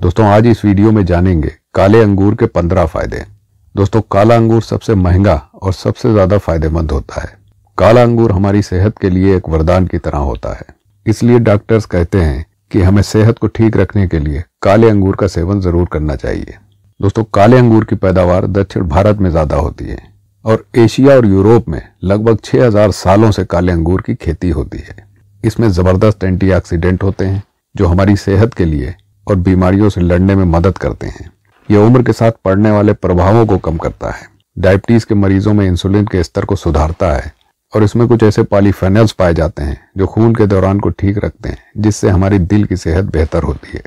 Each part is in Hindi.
दोस्तों आज इस वीडियो में जानेंगे काले अंगूर के पंद्रह फायदे दोस्तों काला अंगूर सबसे महंगा और सबसे ज्यादा फायदेमंद होता है काला अंगूर हमारी सेहत के लिए एक वरदान की तरह होता है इसलिए डॉक्टर्स कहते हैं कि हमें सेहत को ठीक रखने के लिए काले अंगूर का सेवन जरूर करना चाहिए दोस्तों काले अंगूर की पैदावार दक्षिण भारत में ज्यादा होती है और एशिया और यूरोप में लगभग 6000 सालों से काले अंगूर की खेती होती है इसमें जबरदस्त एंटीऑक्सीडेंट होते हैं जो हमारी सेहत के लिए और बीमारियों से लड़ने में मदद करते हैं यह उम्र के साथ पड़ने वाले प्रभावों को कम करता है डायबिटीज के मरीजों में इंसुलिन के स्तर को सुधारता है और इसमें कुछ ऐसे पॉलीफेनल्स पाए जाते हैं जो खून के दौरान को ठीक रखते हैं जिससे हमारी दिल की सेहत बेहतर होती है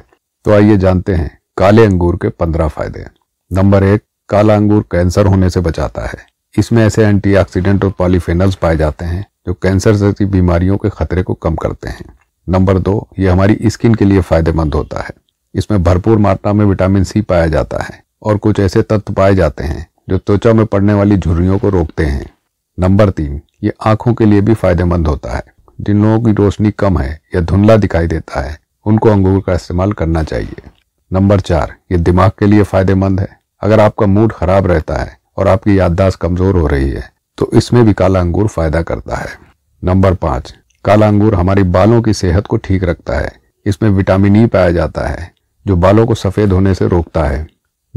तो आइए जानते हैं काले अंगूर के पंद्रह फायदे नंबर एक काला अंगूर कैंसर होने से बचाता है इसमें ऐसे एंटीऑक्सीडेंट और पॉलीफेनल्स पाए जाते हैं जो कैंसर जैसी बीमारियों के खतरे को कम करते हैं नंबर दो ये हमारी स्किन के लिए फायदेमंद होता है इसमें भरपूर मात्रा में विटामिन सी पाया जाता है और कुछ ऐसे तत्व पाए जाते हैं जो त्वचा में पड़ने वाली झुर्रियों को रोकते हैं नंबर तीन ये आंखों के लिए भी फायदेमंद होता है जिन लोगों की रोशनी कम है या धुंधला दिखाई देता है उनको अंगूर का इस्तेमाल करना चाहिए नंबर चार ये दिमाग के लिए फायदेमंद है अगर आपका मूड खराब रहता है और आपकी याददाश्त कमजोर हो रही है तो इसमें भी काला अंगूर फायदा करता है नंबर पांच काला अंगूर हमारी बालों की सेहत को ठीक रखता है इसमें विटामिन ई पाया जाता है जो बालों को सफ़ेद होने से रोकता है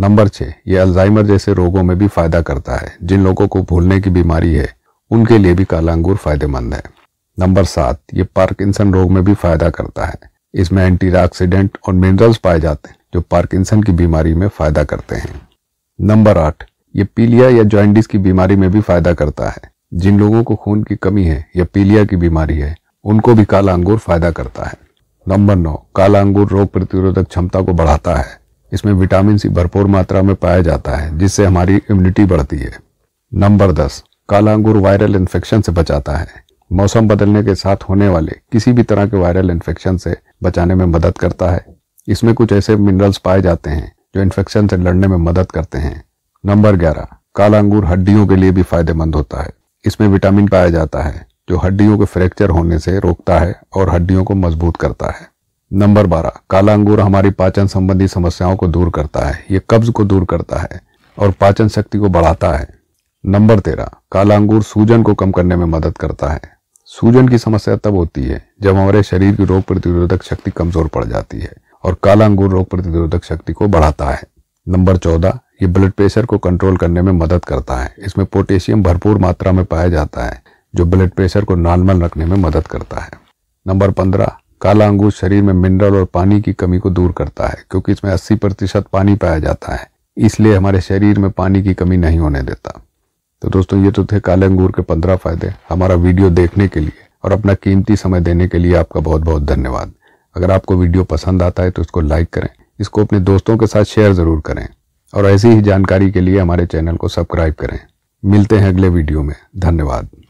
नंबर छः ये अल्जाइमर जैसे रोगों में भी फायदा करता है जिन लोगों को भूलने की बीमारी है उनके लिए भी काला अंगूर फायदेमंद है नंबर सात ये पार्किंसन रोग में भी फायदा करता है इसमें एंटीऑक्सीडेंट और मिनरल्स पाए जाते हैं जो पार्किंसन की बीमारी में फायदा करते हैं नंबर आठ ये पीलिया या जॉइंडिस की बीमारी में भी फायदा करता है जिन लोगों को खून की कमी है या पीलिया की बीमारी है उनको भी काला अंगूर फायदा करता है नंबर नौ काला अंगूर रोग प्रतिरोधक क्षमता को बढ़ाता है इसमें विटामिन सी भरपूर मात्रा में पाया जाता है जिससे हमारी इम्यूनिटी बढ़ती है नंबर दस काला अंगूर वायरल इन्फेक्शन से बचाता है मौसम बदलने के साथ होने वाले किसी भी तरह के वायरल इन्फेक्शन से बचाने में मदद करता है इसमें कुछ ऐसे मिनरल्स पाए जाते हैं जो इन्फेक्शन से लड़ने में मदद करते हैं नंबर ग्यारह काला अंगूर हड्डियों के लिए भी फायदेमंद होता है इसमें विटामिन पाया जाता है जो हड्डियों के फ्रैक्चर होने से रोकता है और हड्डियों को मजबूत करता है नंबर बारह काला अंगूर हमारी पाचन संबंधी समस्याओं को दूर करता है ये कब्ज को दूर करता है और पाचन शक्ति को बढ़ाता है नंबर तेरह काला अंगूर सूजन को कम करने में मदद करता है सूजन की समस्या तब होती है जब हमारे शरीर की रोग प्रतिरोधक शक्ति कमजोर पड़ जाती है और काला अंगूर रोग प्रतिरोधक शक्ति को बढ़ाता है नंबर चौदह ये ब्लड प्रेशर को कंट्रोल करने में मदद करता है इसमें पोटेशियम भरपूर मात्रा में पाया जाता है जो ब्लड प्रेशर को नॉर्मल रखने में मदद करता है नंबर पंद्रह काला अंगूर शरीर में मिनरल और पानी की कमी को दूर करता है क्योंकि इसमें 80 प्रतिशत पानी पाया जाता है इसलिए हमारे शरीर में पानी की कमी नहीं होने देता तो दोस्तों ये तो थे काले अंगूर के पंद्रह फायदे हमारा वीडियो देखने के लिए और अपना कीमती समय देने के लिए आपका बहुत बहुत धन्यवाद अगर आपको वीडियो पसंद आता है तो इसको लाइक करें इसको अपने दोस्तों के साथ शेयर ज़रूर करें और ऐसी ही जानकारी के लिए हमारे चैनल को सब्सक्राइब करें मिलते हैं अगले वीडियो में धन्यवाद